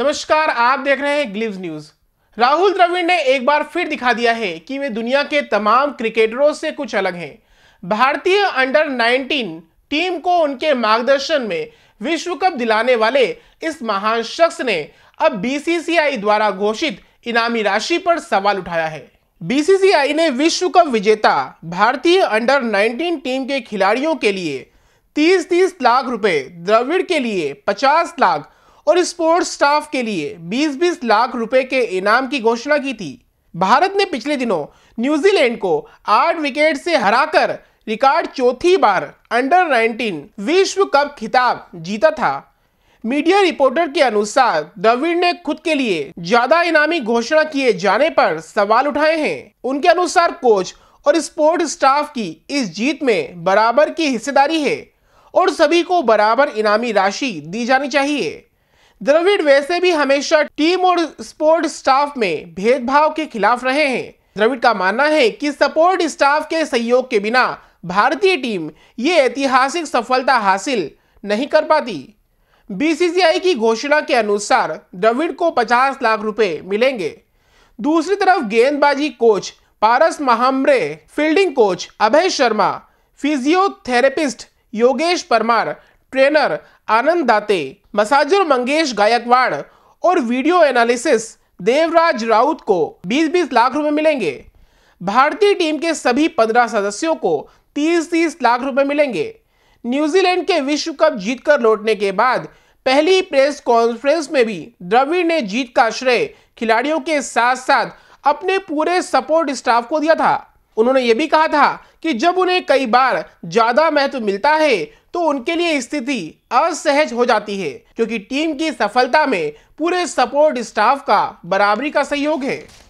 नमस्कार आप देख रहे हैं ग्लिव्स न्यूज राहुल द्रविड़ ने एक बार फिर दिखा दिया है कि वे दुनिया के तमाम क्रिकेटरों से कुछ अलग हैं भारतीय अंडर 19 टीम को उनके मार्गदर्शन में विश्व कप दिलाने वाले इस महान शख्स ने अब बीसीसीआई द्वारा घोषित इनामी राशि पर सवाल उठाया है बीसीसीआई ने विश्व कप विजेता भारतीय अंडर 19 टीम के खिलाड़ियों के लिए 30-30 लाख रुपए द्रविड़ के लिए 50 लाख और स्पोर्ट्स स्टाफ के लिए 20-20 लाख रुपए के इनाम की घोषणा की थी भारत ने पिछले दिनों न्यूजीलैंड को आठ विकेट से हराकर रिकॉर्ड चौथी बार अंडर 19 विश्व कप खिताब जीता था मीडिया रिपोर्टर के अनुसार द्रविड़ ने खुद के लिए ज्यादा इनामी घोषणा किए जाने पर सवाल उठाए हैं उनके अनुसार कोच और स्पोर्ट स्टाफ की इस जीत में बराबर की हिस्सेदारी है और सभी को बराबर इनामी राशि दी जानी चाहिए द्रविड़ वैसे भी हमेशा टीम और स्पोर्ट स्टाफ में भेदभाव के खिलाफ रहे हैं द्रविड़ का मानना है कि सपोर्ट स्टाफ के सहयोग के बिना भारतीय टीम ये ऐतिहासिक सफलता हासिल नहीं कर पाती बीसीसीआई की घोषणा के अनुसार द्रविड़ को 50 लाख रुपए मिलेंगे दूसरी तरफ गेंदबाजी coach Paras Mhambrey fielding coach Abhay Sharma physiotherapist Yogesh Parmar trainer Anand Date masseur Mangesh Gaekwad और वीडियो एनालिसिस देवराज राउत को 20-20 लाख रुपए मिलेंगे भारतीय टीम के सभी 15 सदस्यों को 30-30 लाख रुपए मिलेंगे न्यूजीलैंड के विश्व कप जीतकर लौटने के बाद पहली प्रेस कॉन्फ्रेंस में भी द्रविड़ ने जीत का श्रेय खिलाड़ियों के साथ साथ अपने पूरे सपोर्ट स्टाफ को दिया था उन्होंने ये भी कहा था कि जब उन्हें कई बार ज़्यादा महत्व मिलता है तो उनके लिए स्थिति असहज हो जाती है क्योंकि टीम की सफलता में पूरे सपोर्ट स्टाफ का बराबरी का सहयोग है